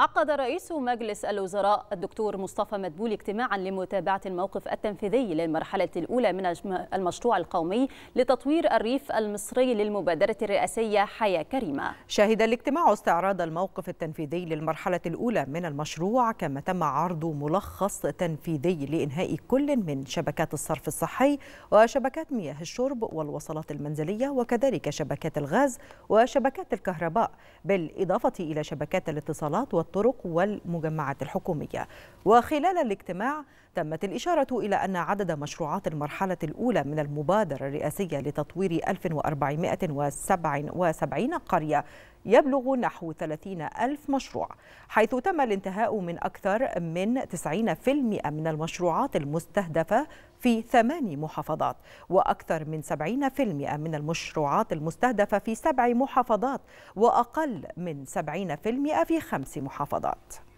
عقد رئيس مجلس الوزراء الدكتور مصطفى مدبولي اجتماعا لمتابعة الموقف التنفيذي للمرحلة الأولى من المشروع القومي لتطوير الريف المصري للمبادرة الرئاسية حياة كريمة شهد الاجتماع استعراض الموقف التنفيذي للمرحلة الأولى من المشروع كما تم عرض ملخص تنفيذي لإنهاء كل من شبكات الصرف الصحي وشبكات مياه الشرب والوصلات المنزلية وكذلك شبكات الغاز وشبكات الكهرباء بالإضافة إلى شبكات الاتصالات الطرق والمجمعات الحكومية وخلال الاجتماع تمت الإشارة إلى أن عدد مشروعات المرحلة الأولى من المبادرة الرئاسية لتطوير 1477 قرية يبلغ نحو 30 ألف مشروع حيث تم الانتهاء من أكثر من 90% من المشروعات المستهدفة في ثماني محافظات وأكثر من 70% من المشروعات المستهدفة في سبع محافظات وأقل من 70% في خمس محافظات